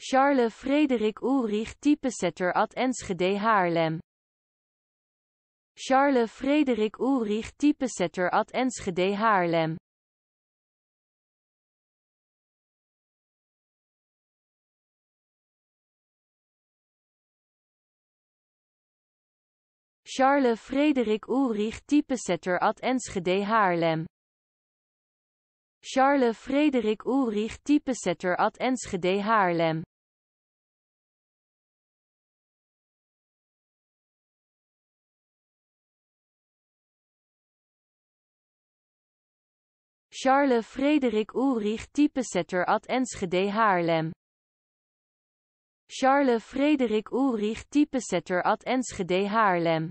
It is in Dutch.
Charles Frederik Ulrich typesetter at Enschede Haarlem. Charles Frederik Ulrich typesetter at Enschede Haarlem. Charles Frederik Ulrich typesetter at Enschede Haarlem. Charles Frederik Ulrich typesetter at Enschede Haarlem. Charles Frederik Ulrich typesetter at Enschede Haarlem. Charles Frederik Ulrich typesetter at Enschede Haarlem.